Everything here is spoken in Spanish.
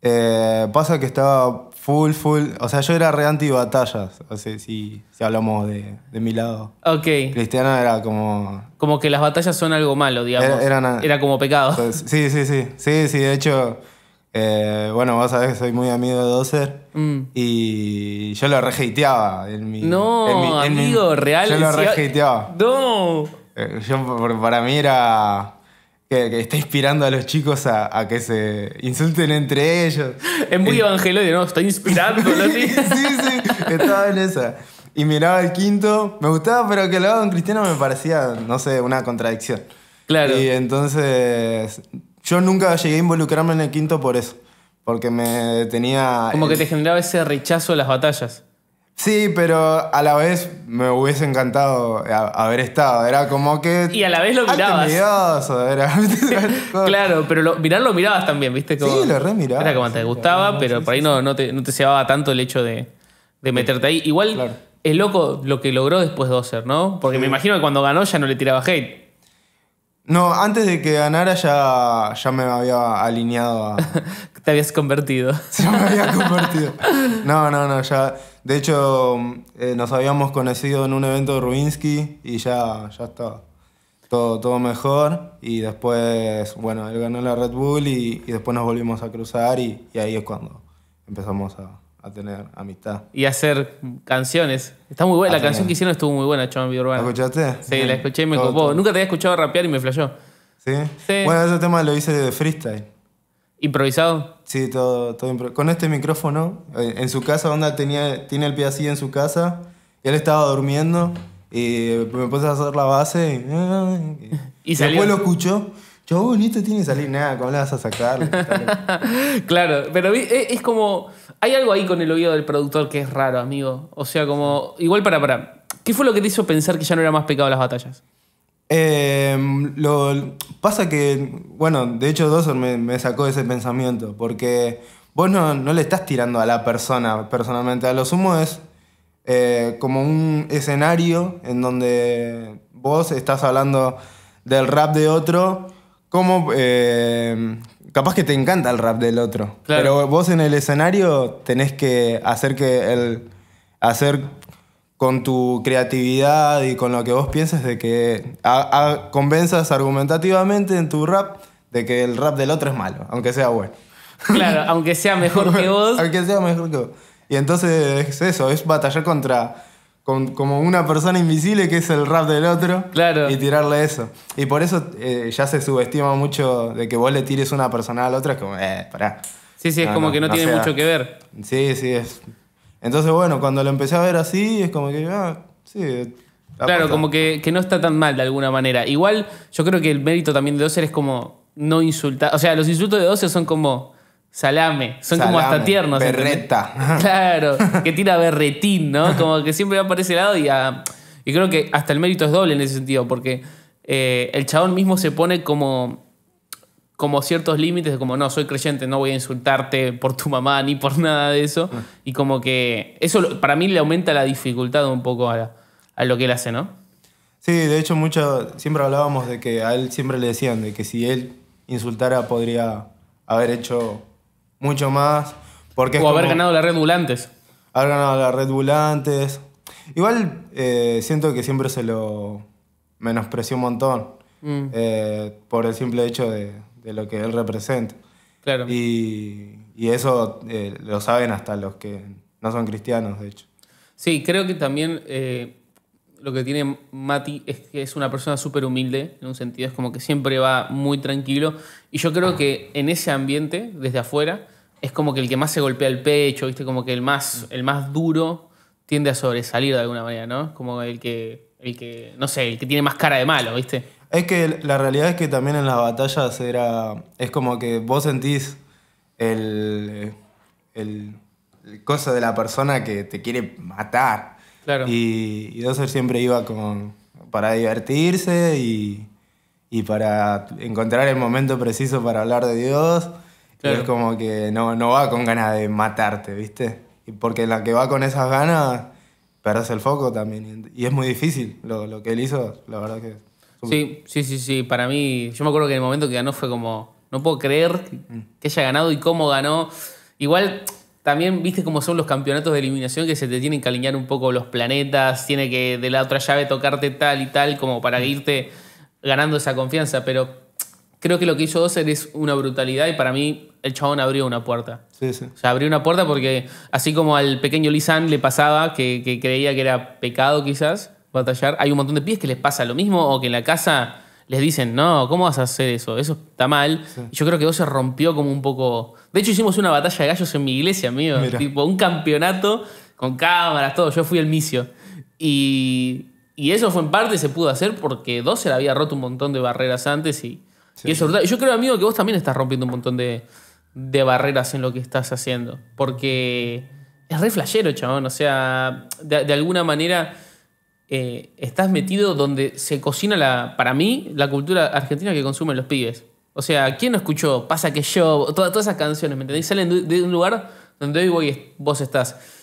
Eh, pasa que estaba full, full. O sea, yo era re anti batallas. si, hablamos de, mi lado. Ok. Cristiano era como. Como que las batallas son algo malo, digamos. Era, como pecado. sí, sí, sí. Sí, sí. De hecho, eh, bueno, vos sabés que soy muy amigo de Dozer. Mm. Y yo lo rejeiteaba en mi. No, en amigo, real. Yo lo rejeiteaba. No. Eh, yo, para mí era que, está inspirando a los chicos a, que se insulten entre ellos. Es muy evangelio, ¿no? Está inspirando, sí, sí, estaba en esa. Y miraba el quinto, me gustaba, pero que lo haga un cristiano me parecía, no sé, una contradicción. Claro. Y entonces yo nunca llegué a involucrarme en el quinto por eso, porque me tenía... Como que te generaba ese rechazo a las batallas. Sí, pero a la vez me hubiese encantado haber estado. Era como que. Y a la vez lo mirabas. era. claro, pero mirar lo mirabas también, ¿viste? sí, lo re miraba. Era como te gustaba, pero por ahí no, no, te, no llevaba tanto el hecho de, meterte ahí. Igual es loco lo que logró después de Dozer, ¿no? Porque me imagino que cuando ganó ya no le tiraba hate. No, antes de que ganara ya, ya me había alineado a. te habías convertido. Ya me había convertido. No, no, no, ya. De hecho, eh, nos habíamos conocido en un evento de Rubinsky y ya, ya estaba todo, todo mejor. Y después, bueno, él ganó la Red Bull y, después nos volvimos a cruzar y, y ahí es cuando empezamos a, tener amistad. Y hacer canciones. Está muy buena. la ah, canción que hicieron estuvo muy buena, Chon Urbana. ¿La escuchaste? Sí, la escuché y me copó. Nunca te había escuchado rapear y me flashó. ¿Sí? Bueno, ese tema lo hice de freestyle. ¿Improvisado? Sí, todo, todo Con este micrófono, eh, en su casa, onda tenía, tiene el pie así en su casa, él estaba durmiendo y me puse a hacer la base y, y después lo escuchó. Yo, bonito tiene que salir nada, ¿cómo le vas a sacar? claro, pero eh, es como. Hay algo ahí con el oído del productor que es raro, amigo. O sea, como. Igual para, para. ¿Qué fue lo que te hizo pensar que ya no era más pecado las batallas? Em, lo, pasa que, bueno, de hecho Dawson me, sacó ese pensamiento, porque vos no, le estás tirando a la persona personalmente, a lo sumo es eh, como un escenario en donde vos estás hablando del rap de otro, como em, capaz que te encanta el rap del otro, pero vos en el escenario tenés que hacer que el hacer con tu creatividad y con lo que vos pienses de que convenzas argumentativamente en tu rap de que el rap del otro es malo, aunque sea bueno. Claro, aunque sea mejor que vos. aunque sea mejor que vos. Y entonces es eso, es batallar contra como una persona invisible que es el rap del otro claro. y tirarle eso. Y por eso eh, ya se subestima mucho de que vos le tires una persona al otra, es como, eh, pará. Sí, sí, es como que no, tiene mucho que ver. Sí, sí, es entonces, bueno, cuando lo empecé a ver así, es como que, ah, sí. Claro, como que, no está tan mal de alguna manera. Igual, yo creo que el mérito también de doce es como no insultar. O sea, los insultos de doce son como salame, son como hasta tiernos. Berreta. Claro, que tira berretín, ¿no? Como que siempre va el ese lado ah, y, creo que hasta el mérito es doble en ese sentido, porque eh, el chabón mismo se pone como como ciertos límites de como no, soy creyente, no voy a insultarte por tu mamá ni por nada de eso. Ah. Y como que eso para mí le aumenta la dificultad un poco a, lo que él hace, ¿no? Sí, de hecho mucho, siempre hablábamos de que a él siempre le decían de que si él insultara podría haber hecho mucho más. Porque o haber ganado la Red Bull Haber ganado la Red Bull Igual eh, siento que siempre se lo menospreció un montón. Mm. Eh, por el simple hecho de, de lo que él representa. Claro. Y, eso eh, lo saben hasta los que no son cristianos, de hecho. Sí, creo que también eh, lo que tiene Mati es que es una persona súper humilde, en un sentido, es como que siempre va muy tranquilo. Y yo creo que en ese ambiente, desde afuera, es como que el que más se golpea el pecho, ¿viste? Como que el más, el más duro tiende a sobresalir de alguna manera, ¿no? Como el que, el que, no sé, el que tiene más cara de malo, ¿viste? Es que la realidad es que también en las batallas era. Es como que vos sentís el. el, cosa de la persona que te quiere matar. Claro. Y, y siempre iba con, para divertirse y, y, para encontrar el momento preciso para hablar de Dios. Y es como que no, no va con ganas de matarte, ¿viste? Y porque la que va con esas ganas, perdés el foco también. Y es muy difícil lo, que él hizo, la verdad que Sí, sí, sí, sí. Para mí, yo me acuerdo que en el momento que ganó fue como, no puedo creer mm. que haya ganado y cómo ganó. Igual también viste cómo son los campeonatos de eliminación que se te tienen que alinear un poco los planetas, tiene que de la otra llave tocarte tal y tal como para mm. irte ganando esa confianza, pero creo que lo que hizo Dozer es una brutalidad y para mí el chabón abrió una puerta. Sí, sí. O sea, abrió una puerta porque así como al pequeño Lisan le pasaba, que creía que era pecado quizás, batallar. Hay un montón de pies que les pasa lo mismo o que en la casa les dicen, no, ¿cómo vas a hacer eso? Eso está mal. yo creo que vos se rompió como un poco. De hecho, hicimos una batalla de gallos en mi iglesia, amigo. Tipo, un campeonato con cámaras, todo. Yo fui el misio. Y, eso fue en parte se pudo hacer porque dos se había roto un montón de barreras antes y, eso. Yo creo, amigo, que vos también estás rompiendo un montón de, barreras en lo que estás haciendo. Porque es re flashero, chabón. O sea, de, de alguna manera eh, estás metido donde se cocina, la, para mí, la cultura argentina que consumen los pibes. O sea, ¿quién no escuchó? Pasa que yo, todas, esas canciones, ¿me entendés? Salen de, un lugar donde hoy vos estás.